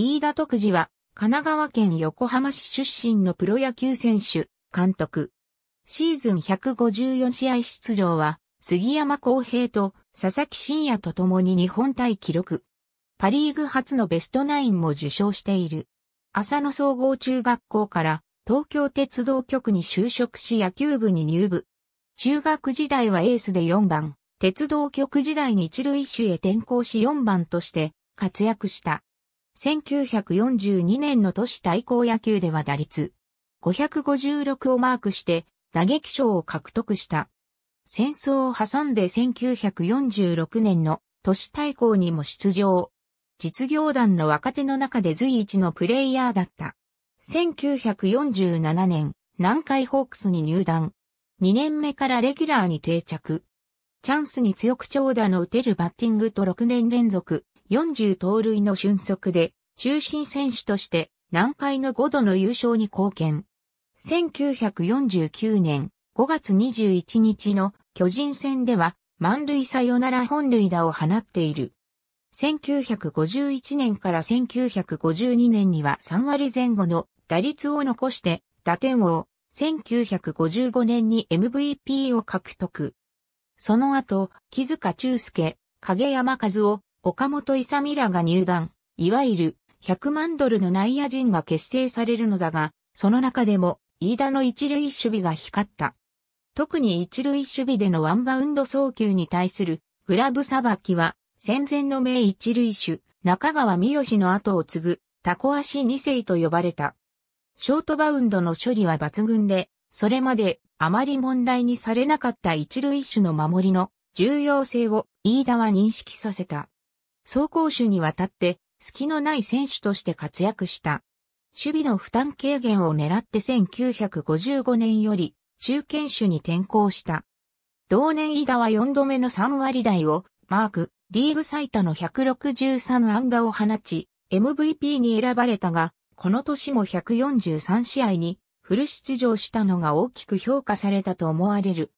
飯田徳次は、神奈川県横浜市出身のプロ野球選手、監督。シーズン154試合出場は、杉山公平と佐々木真也と共に日本対記録。パリーグ初のベストナインも受賞している。浅野総合中学校から東京鉄道局に就職し野球部に入部。中学時代はエースで4番、鉄道局時代に一塁手へ転向し4番として活躍した。1942年の都市対抗野球では打率556をマークして打撃賞を獲得した。戦争を挟んで1946年の都市対抗にも出場。実業団の若手の中で随一のプレイヤーだった。1947年、南海ホークスに入団。2年目からレギュラーに定着。チャンスに強く長打の打てるバッティングと6年連続、40盗塁の俊足で、中心選手として南海の5度の優勝に貢献。1949年5月21日の巨人戦では満塁サヨナラ本塁打を放っている。1951年から1952年には3割前後の打率を残して打点王、1955年に MVP を獲得。その後、木塚中介、影山和夫、岡本勇らが入団、いわゆる100万ドルの内野陣が結成されるのだが、その中でも飯田の一塁守備が光った。特に一塁守備でのワンバウンド送球に対するグラブさばきは戦前の名一塁手中川三義の後を継ぐタコ足二世と呼ばれた。ショートバウンドの処理は抜群で、それまであまり問題にされなかった一塁手の守りの重要性を飯田は認識させた。走行手にわたって隙のない選手として活躍した。守備の負担軽減を狙って1955年より中堅手に転向した。同年井田は4度目の3割台をマーク、リーグ最多の163安打を放ち、MVP に選ばれたが、この年も143試合にフル出場したのが大きく評価されたと思われる。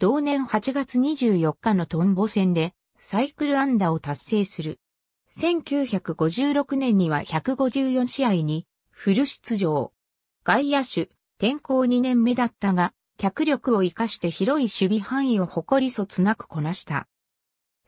同年8月24日のトンボ戦でサイクル安打を達成する。1956年には154試合にフル出場。外野手、転校2年目だったが、脚力を活かして広い守備範囲を誇りそつなくこなした。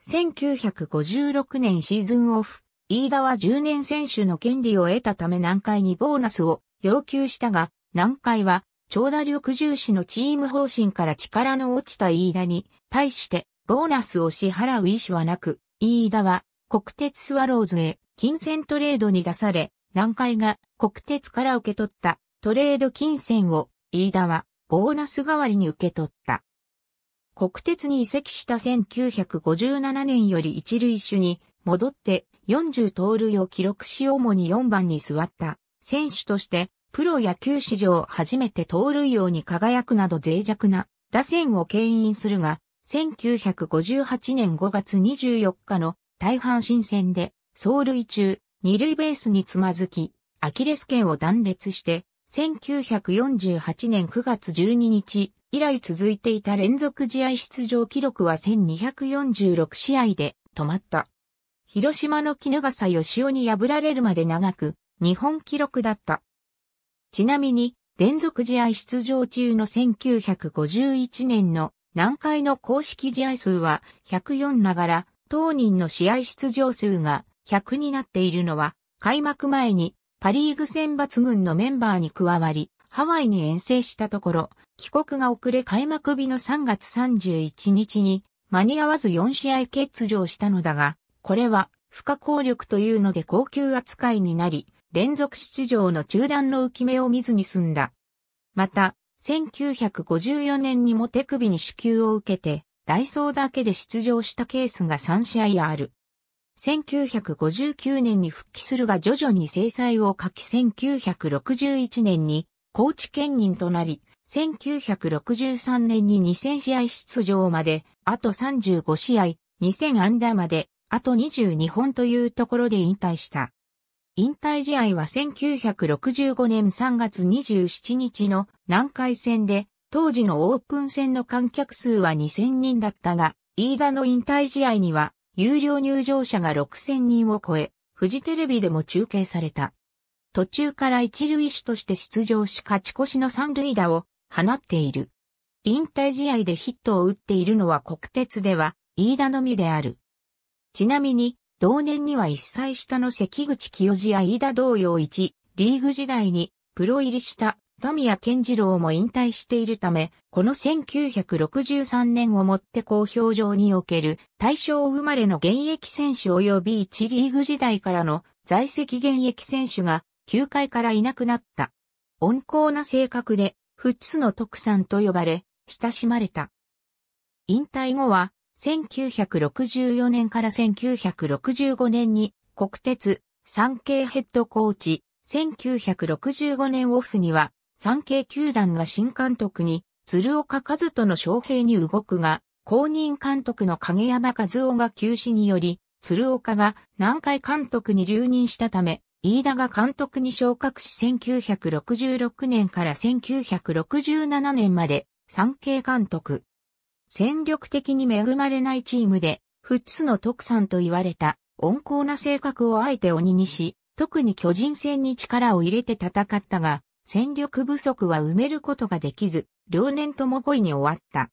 1956年シーズンオフ、飯田は10年選手の権利を得たため南海にボーナスを要求したが、南海は長打力重視のチーム方針から力の落ちた飯田に対してボーナスを支払う意思はなく、飯田は国鉄スワローズへ金銭トレードに出され、南海が国鉄から受け取ったトレード金銭を飯田はボーナス代わりに受け取った。国鉄に移籍した1957年より一塁手に戻って40盗塁を記録し主に4番に座った選手としてプロ野球史上初めて盗塁王に輝くなど脆弱な打線を牽引するが1958年5月24日の大半新戦で、走塁中、二塁ベースにつまずき、アキレス腱を断裂して、1948年9月12日以来続いていた連続試合出場記録は1246試合で止まった。広島の絹笠義雄に破られるまで長く、日本記録だった。ちなみに、連続試合出場中の1951年の南海の公式試合数は104ながら、当人の試合出場数が100になっているのは、開幕前にパリーグ選抜軍のメンバーに加わり、ハワイに遠征したところ、帰国が遅れ開幕日の3月31日に間に合わず4試合欠場したのだが、これは不可抗力というので高級扱いになり、連続出場の中断の浮き目を見ずに済んだ。また、1954年にも手首に支給を受けて、ダイソーだけで出場したケースが3試合ある。1959年に復帰するが徐々に制裁を書き1961年に高知県人となり、1963年に2000試合出場まで、あと35試合、2000アンダーまで、あと22本というところで引退した。引退試合は1965年3月27日の南海戦で当時のオープン戦の観客数は2000人だったが、飯田の引退試合には、有料入場者が6000人を超え、フジテレビでも中継された。途中から一塁手として出場し勝ち越しの三塁打を放っている。引退試合でヒットを打っているのは国鉄では、飯田のみである。ちなみに、同年には1歳下の関口清治や飯田同様1、リーグ時代にプロ入りした富谷健次郎も引退しているため、この1963年をもって公表上における大正生まれの現役選手及び1リーグ時代からの在籍現役選手が球界からいなくなった。温厚な性格で、フッツの特産と呼ばれ、親しまれた。引退後は、1964年から1965年に国鉄、産経ヘッドコーチ、1965年オフには産経球団が新監督に、鶴岡和人の将兵に動くが、公認監督の影山和夫が休止により、鶴岡が南海監督に留任したため、飯田が監督に昇格し1966年から1967年まで産経監督。戦力的に恵まれないチームで、津の徳さんと言われた温厚な性格をあえて鬼にし、特に巨人戦に力を入れて戦ったが、戦力不足は埋めることができず、両年とも5位に終わった。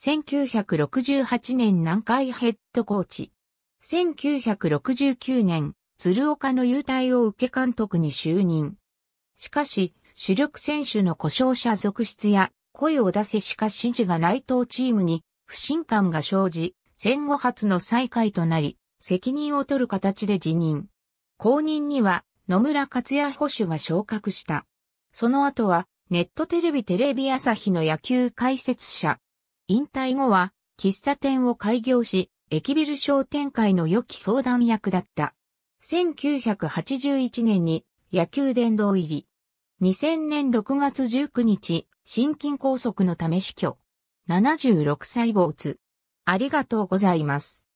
1968年南海ヘッドコーチ。1969年、鶴岡の優待を受け監督に就任。しかし、主力選手の故障者続出や、声を出せしか指示がない当チームに不信感が生じ、戦後初の再開となり、責任を取る形で辞任。後任には野村克也保守が昇格した。その後は、ネットテレビテレビ朝日の野球解説者。引退後は、喫茶店を開業し、駅ビル商店会の良き相談役だった。1981年に野球殿堂入り。2000年6月19日、心筋梗塞のため死去。76歳坊津。ありがとうございます。